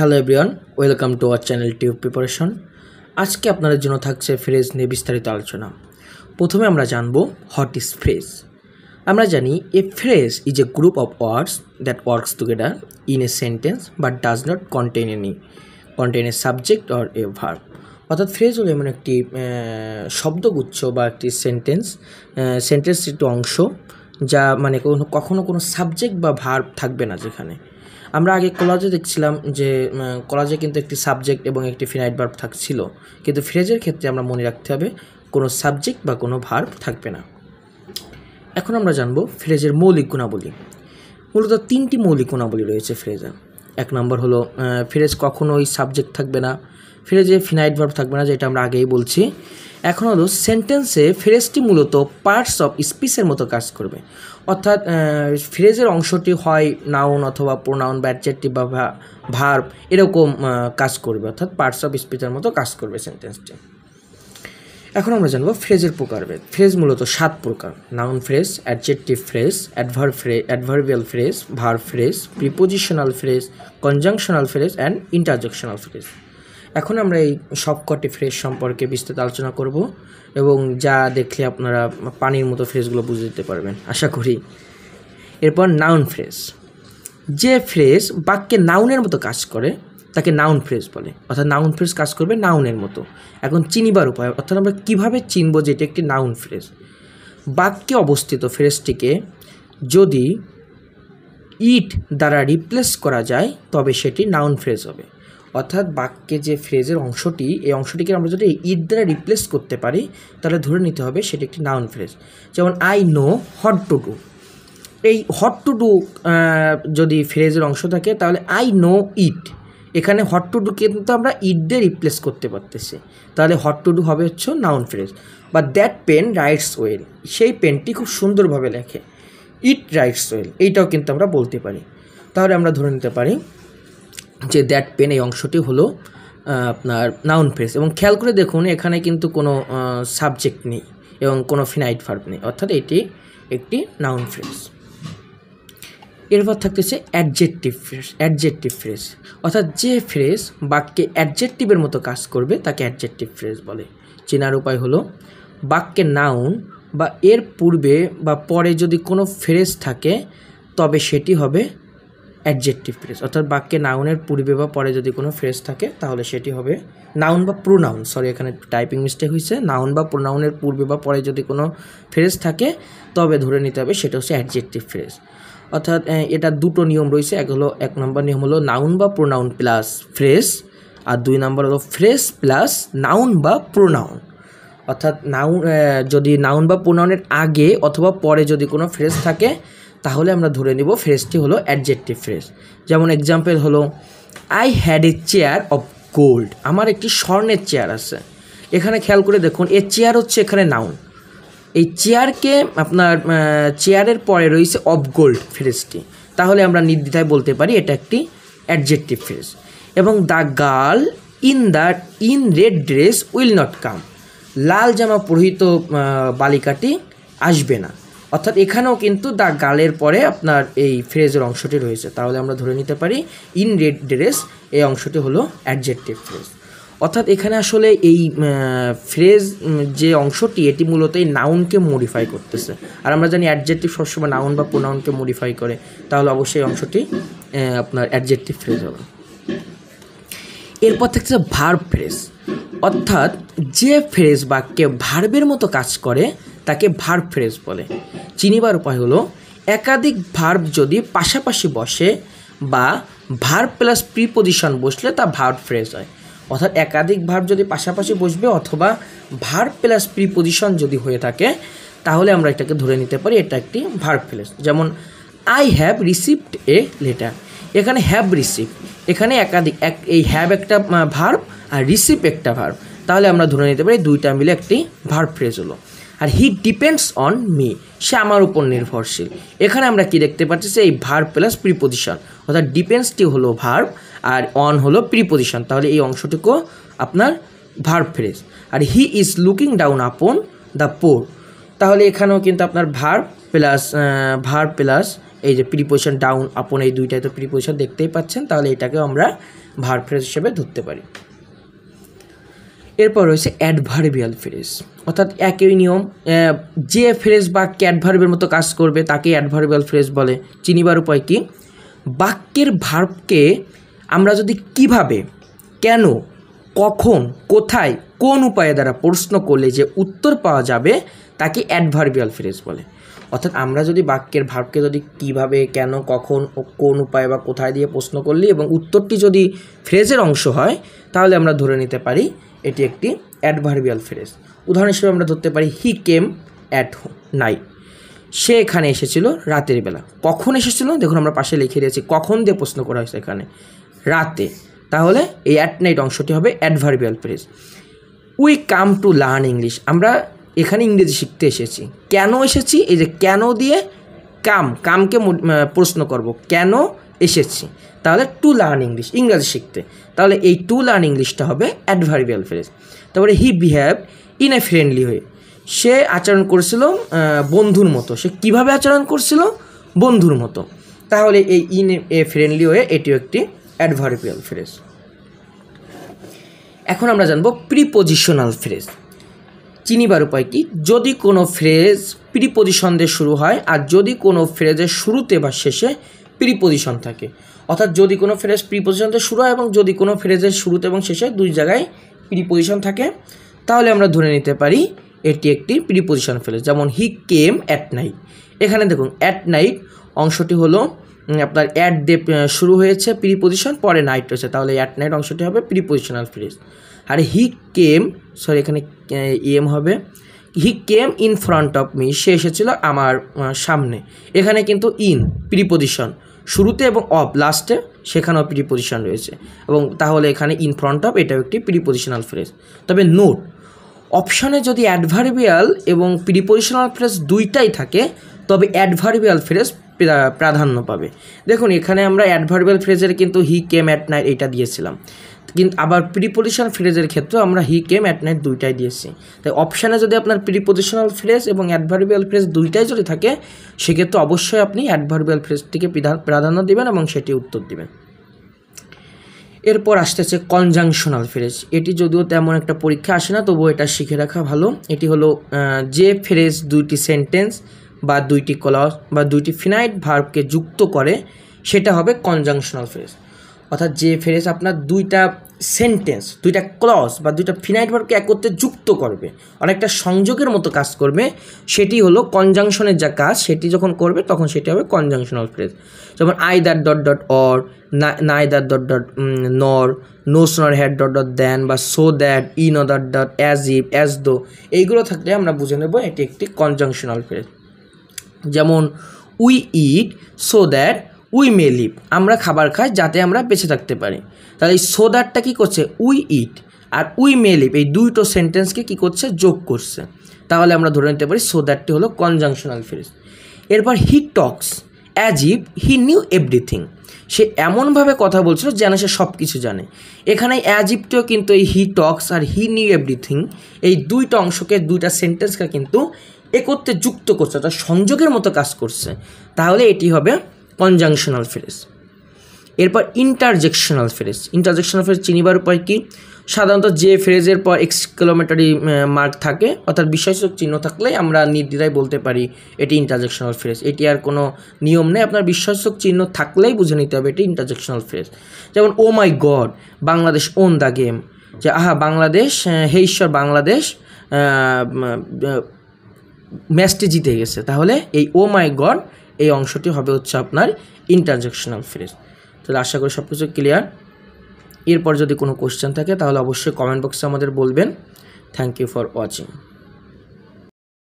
hello everyone welcome to our channel tube preparation আজকে আপনাদের জন্য থাকছে ফ্রেজ নিয়ে বিস্তারিত আলোচনা প্রথমে আমরা জানব হট ইজ ফ্রেজ আমরা জানি a phrase is a group of words that works together in a sentence but does not contain any contain a subject or a verb অর্থাৎ ফ্রেজ হলো এমন একটি শব্দগুচ্ছ বা একটি সেন্টেন্স সেন্টেন্স একটি অংশ যা মানে কোনো কখনও কোনো সাবজেক্ট বা ভার্ব থাকবে না যেখানে আমরা আগে কলাজে দেখছিলাম যে কলাজে কিন্তু একটি সাবজেক্ট এবং একটি ফিনাইট ভার্ব থাকছিল কিন্তু ফ্রেজের ক্ষেত্রে আমরা মনে রাখতে হবে কোনো সাবজেক্ট বা কোনো ভার্ব থাকবে না এখন আমরা জানব ফ্রেজের মৌলিক গুণাবলী মূলত তিনটি মৌলিক গুণাবলী রয়েছে ফ্রেজের এক নম্বর হলো ফ্রেজ কখনোই সাবজেক্ট থাকবে না ফ্রেজে ফিনাইট ভার্ব থাকবে না যেটা আমরা আগেই বলছি এখন হলো সেন্টেন্সে ফ্রেজটি মূলত পার্টস অফ স্পিচের মতো কাজ করবে অর্থাৎ ফ্রেজের অংশটি হয় নাউন অথবা প্রোনাউন ব্যাডজেটটি বা ভার্ব এরকম কাজ করবে অর্থাৎ পার্টস অফ স্পিচের মতো কাজ করবে সেন্টেন্সটি এখন আমরা জানবো ফ্রেজের প্রকারভেদ ফ্রেজ মূলত সাত প্রকার noun phrase adjective phrase adverb phrase adverbial phrase verb phrase prepositional phrase conjunctional phrase and interjectional phrase এখন আমরা এই সবকটি ফ্রেজ সম্পর্কে বিস্তারিত আলোচনা করব এবং যা দেখলে আপনারা পানির মতো ফ্রেজগুলো বুঝে দিতে পারবেন আশা করি এরপর নাউন ফ্রেজ যে ফ্রেজ বাক্যে নাউনের মতো কাজ করে তাকে নাউন ফ্রেজ বলে অর্থাৎ নাউন ফ্রেজ কাজ করবে নাউনের মতো এখন চিনিবার উপায় অর্থাৎ আমরা কীভাবে চিনব যে এটি একটি নাউন ফ্রেজ বাক্যে অবস্থিত ফ্রেজটিকে যদি ইট দ্বারা রিপ্লেস করা যায় তবে সেটি নাউন ফ্রেজ হবে অর্থাৎ বাক্যে যে ফ্রেজের অংশটি এই অংশটিকে আমরা যদি ইট দ্বারা রিপ্লেস করতে পারি তাহলে ধরে নিতে হবে সেটি একটি নাউন ফ্রেজ যেমন I know what to do এই হট টু ডু যদি ফ্রেজের অংশ থাকে তাহলে আই নো ইট এখানে হট টু ডু কিন্তু আমরা ইট দিয়ে রিপ্লেস করতে পারতেছি তাহলে হট টু ডু হবে হচ্ছে নাউন ফ্রেজ বা দ্যাট পেন রাইটস ওয়েল সেই পেনটি খুব সুন্দরভাবে লেখে ইট রাইটস ওয়েল এইটাও কিন্তু আমরা বলতে পারি তাহলে আমরা ধরে নিতে পারি যে দ্যাট পেন এই অংশটি হলো আপনার নাউন ফ্রেস এবং খেয়াল করে দেখুন এখানে কিন্তু কোনো সাবজেক্ট নেই এবং কোনো ফিনাইট ভার্ব নেই অর্থাৎ এটি একটি নাউন ফ্রেস এরপর থাকতেছে অ্যাডজেক্টিভ ফ্রেস অ্যাডজেক্টিভ ফ্রেস অর্থাৎ যে ফ্রেস বাক্যে অ্যাডজেক্টিভের মতো কাজ করবে তাকে অ্যাডজেক্টিভ ফ্রেস বলে চেনার উপায় হলো বাক্যে নাউন বা এর পূর্বে বা পরে যদি কোনো ফ্রেস থাকে তবে সেটি হবে অ্যাডজেক্টিভ ফ্রেজ অর্থাৎ বাক্যে নাউনের পূর্বে বা পরে যদি কোনো ফ্রেজ থাকে তাহলে সেটি হবে নাউন বা প্রোনাউন সরি এখানে টাইপিং মিস্টেক হয়েছে নাউন বা প্রোনাউনের পূর্বে বা পরে যদি কোনো ফ্রেজ থাকে তবে ধরে নিতে হবে সেটা হচ্ছে অ্যাডজেক্টিভ ফ্রেজ অর্থাৎ এটা দুটো নিয়ম রয়েছে এক হলো এক নম্বর নিয়ম হলো নাউন বা প্রোনাউন প্লাস ফ্রেজ আর দুই নম্বর হলো ফ্রেজ প্লাস নাউন বা প্রোনাউন অর্থাৎ নাউন যদি নাউন বা প্রোনাউনের আগে অথবা পরে যদি কোনো ফ্রেজ থাকে তাহলে আমরা ধরে নিব ফ্রেজটি হলো অ্যাডজেক্টিভ ফ্রেজ যেমন এক্সাম্পল হলো I had a chair of gold আমার একটি স্বর্ণের চেয়ার আছে এখানে খেয়াল করে দেখুন এ চেয়ার হচ্ছে এখানে নাউন এই চেয়ারকে আপনার চেয়ারের পরে রয়েছে অফ গোল্ড ফ্রেজটি তাহলে আমরা নির্দ্বিধায় বলতে পারি এটা একটি অ্যাডজেক্টিভ ফ্রেজ এবং the girl in the in red dress will not come লাল জামা পরিহিত বালিকাটি আসবে না অর্থাৎ এখানেও কিন্তু দ্য গালের পরে আপনার এই ফ্রেজের অংশটি রয়েছে তাহলে আমরা ধরে নিতে পারি ইন রেড ড্রেস এই অংশটি হলো অ্যাডজেক্টিভ ফ্রেজ অর্থাৎ এখানে আসলে এই ফ্রেজ যে অংশটি এটি মূলত এই নাউনকে মডিফাই করতেছে আর আমরা জানি অ্যাডজেক্টিভ সবসময় নাউন বা প্রোনাউনকে মডিফাই করে তাহলে অবশ্যই অংশটি আপনার অ্যাডজেক্টিভ ফ্রেজ হবে এরপর থাকছে ভার্ব ফ্রেজ অর্থাৎ যে ফ্রেজ বাক্যে ভার্বের মতো কাজ করে তাকে ভার্ব ফ্রেজ বলে চিনিবার উপায় হলো একাধিক ভার্ব যদি পাশাপাশি বসে বা ভার্ব প্লাস প্রিপোজিশন বসলে তা ভার্ব ফ্রেজ হয় অর্থাৎ একাধিক ভার্ব যদি পাশাপাশি বসবে অথবা ভার্ব প্লাস প্রিপোজিশন যদি হয়ে থাকে তাহলে আমরা এটাকে ধরে নিতে পারি এটা একটি ভার্ব ফ্রেজ যেমন I have received a letter এখানে হ্যাভ রিসিভ এখানে একাধিক এক এই হ্যাভ একটা ভার্ব আর রিসিভ একটা ভার্ব তাহলে আমরা ধরে নিতে পারি দুইটা মিলে একটি ভার্ব ফ্রেজ হলো আর হি ডিপেন্ডস অন মি সে আমার উপর নির্ভরশীল এখানে আমরা কি দেখতে পাচ্ছি সে এই ভার্ব প্লাস প্রিপোজিশন অর্থাৎ ডিপেন্ডসটি হলো ভার্ব আর অন হলো প্রিপোজিশন তাহলে এই অংশটুকু আপনার ভার্ব ফ্রেস আর he is looking down upon the poor তাহলে এখানেও কিন্তু আপনার ভার্ব প্লাস ভার্ব প্লাস এই যে প্রিপোজিশন ডাউন আপন এই দুইটাই তো প্রিপোজিশন দেখতেই পাচ্ছেন তাহলে এটাকেও আমরা ভার্ব ফ্রেস হিসেবে ধরতে পারি এরপর রয়েছে অ্যাডভার্বিয়াল ফ্রেজ অর্থাৎ একই নিয়ম যে ফ্রেজ বাক্যে অ্যাডভার্বের মতো কাজ করবে তাকে অ্যাডভার্বিয়াল ফ্রেজ বলে চিনিবার উপায় কি বাক্যের ভার্বকে আমরা যদি কিভাবে কেন কখন কোথায় কোন উপায়ে দ্বারা প্রশ্ন করলে যে উত্তর পাওয়া যাবে তাকে অ্যাডভার্বিয়াল ফ্রেজ বলে অর্থাৎ আমরা যদি বাক্যের ভাবকে যদি কিভাবে কেন কখন ও কোন উপায় বা কোথায় দিয়ে প্রশ্ন করলি এবং উত্তরটি যদি ফ্রেজের অংশ হয় তাহলে আমরা ধরে নিতে পারি এটি একটি অ্যাডভার্বিয়াল ফ্রেজ উদাহরণ হিসেবে আমরা ধরতে পারি হি কেম অ্যাট নাইট সে এখানে এসেছিল রাতের বেলা কখন এসেছিল দেখুন আমরা পাশে লিখে দিয়েছি কখন দিয়ে প্রশ্ন করা হয়েছে এখানে রাতে তাহলে এই অ্যাট নাইট অংশটি হবে adverbial phrase we come to learn English আমরা এখানে ইংরেজি শিখতে এসেছি কেন এসেছি এই যে কেন দিয়ে কাম কামকে প্রশ্ন করব কেন এসেছি তাহলে টু লার্ন ইংলিশ ইংরাজি শিখতে তাহলে এই টু লার্ন ইংলিশটা হবে অ্যাডভার্বিয়াল ফ্রেজ তারপরে he behave in a friendly হয়ে সে আচরণ করেছিল বন্ধুর মতো সে কিভাবে আচরণ করছিল বন্ধুর মতো তাহলে এই ইন এ ফ্রেন্ডলি হয়ে এটিও একটি অ্যাডভারবিয়াল ফ্রেজ এখন আমরা জানবো প্রিপোজিশনাল ফ্রেজ চিনিবার উপায় কি যদি কোনো ফ্রেজ প্রিপোজিশন দিয়ে শুরু হয় আর যদি কোনো ফ্রেজের শুরুতে বা শেষে প্রিপোজিশন থাকে অর্থাৎ যদি কোনো ফ্রেজ প্রিপোজিশন দিয়ে শুরু হয় এবং যদি কোনো ফ্রেজের শুরুতে এবং শেষে দুই জায়গায় প্রিপোজিশন থাকে তাহলে আমরা ধরে নিতে পারি এটি একটি প্রিপোজিশন ফ্রেজ যেমন হি কেম অ্যাট নাইট এখানে দেখুন অ্যাট নাইট অংশটি হলো আপনার অ্যাট দিয়ে শুরু হয়েছে প্রিপোজিশন পরে নাইট রয়েছে তাহলে অ্যাট নাইট অংশটি হবে প্রিপোজিশনাল ফ্রেজ আর হি কেম সরি এখানে ইএম হবে he came in front of me সে এসেছিল আমার সামনে এখানে কিন্তু ইন প্রিপোজিশন শুরুতে এবং অফ লাস্টে সেখানেও প্রিপোজিশন রয়েছে এবং তাহলে এখানে ইন ফ্রন্ট অফ এটাও একটি প্রিপোজিশনাল ফ্রেজ তবে নোট অপশানে যদি অ্যাডভার্বিয়াল এবং প্রিপোজিশনাল ফ্রেজ দুইটাই থাকে তবে অ্যাডভার্বিয়াল ফ্রেজ প্রাধান্য পাবে দেখুন এখানে আমরা অ্যাডভার্বিয়াল ফ্রেজের কিন্তু হি কেম অ্যাট নাইট এটা দিয়েছিলাম কিন্তু আবার প্রিপোজিশনাল ফ্রেজের ক্ষেত্রে আমরা হি কেম অ্যাট নাইট দুইটাই দিয়েছি তাই অপশানে যদি আপনার প্রিপোজিশনাল ফ্রেজ এবং অ্যাডভার্বিয়াল ফ্রেজ দুইটাই যদি থাকে সেক্ষেত্রে অবশ্যই আপনি অ্যাডভার্বিয়াল ফ্রেজটিকে প্রাধান্য দেবেন এবং সেটি উত্তর দেবেন এরপর আসতেছে কনজাংশনাল ফ্রেজ এটি যদিও তেমন একটা পরীক্ষা আসে না তবুও এটা শিখে রাখা ভালো এটি হলো যে ফ্রেজ দুইটি সেন্টেন্স বা দুইটি কলস বা দুইটি ফিনাইট ভার্বকে যুক্ত করে সেটা হবে কনজাংশনাল ফ্রেজ অর্থাৎ যে ফ্রেজ আপনার দুইটা সেন্টেন্স দুইটা ক্লস বা দুইটা ফিনাইট ভার্বকে একত্রে যুক্ত করবে অনেকটা সংযোগের মতো কাজ করবে সেটি হলো কনজাংশনের যা কাজ সেটি যখন করবে তখন সেটি হবে কনজাংশনাল ফ্রেজ যেমন দ্যাট ডট ডট অর নাই that dot dot nor no sooner had dot dot than বা so that in that dot as if as though এইগুলো থাকলে আমরা বুঝে নেব এটি একটি কনজাংশনাল ফ্রেজ যেমন we eat so that we may live আমরা খাবার খাই যাতে আমরা বেঁচে থাকতে পারি তাহলে এই সো দ্যাটটা কী করছে উই ইট আর উই মে লিভ এই দুইটো সেন্টেন্সকে কী করছে যোগ করছে তাহলে আমরা ধরে নিতে পারি সো দ্যাটটি হলো কনজাংশনাল ফ্রেজ এরপর he talks as if he knew everything সে এমনভাবে কথা বলছিল যেন সে সব কিছু জানে এখানে অ্যাজিপ্টেও কিন্তু এই হি টক্স আর হি নিউ এভরিথিং এই দুইটা অংশকে দুইটা সেন্টেন্সকে কিন্তু একত্রে যুক্ত করছে অর্থাৎ সংযোগের মতো কাজ করছে তাহলে এটি হবে কনজাংশনাল ফ্রেজ এরপর ইন্টারজেকশনাল ফ্রেজ ইন্টারজেকশনাল ফ্রেজ চিনিবার উপায় কি সাধারণত যে ফ্রেজের পর এক্সক্লোমেটারি মার্ক থাকে অর্থাৎ বিশ্বাসক চিহ্ন থাকলে আমরা নির্দ্বিধায় বলতে পারি এটি ইন্টারজেকশনাল ফ্রেজ এটি আর কোনো নিয়ম নেই আপনার বিশ্বাসক চিহ্ন থাকলেই বুঝে নিতে হবে এটি ইন্টারজেকশনাল ফ্রেজ যেমন oh my god Bangladesh won the game যে আহা বাংলাদেশ হে ঈশ্বর বাংলাদেশ ম্যাচটি জিতে গেছে তাহলে এই ও মাই গড এই অংশটি হবে হচ্ছে আপনার ইন্টারজেকশনাল ফ্রেজ তাহলে আশা করি সব কিছু ক্লিয়ার এরপর যদি কোনো কোশ্চেন থাকে তাহলে অবশ্যই কমেন্ট বক্সে আমাদের বলবেন থ্যাংক ইউ ফর ওয়াচিং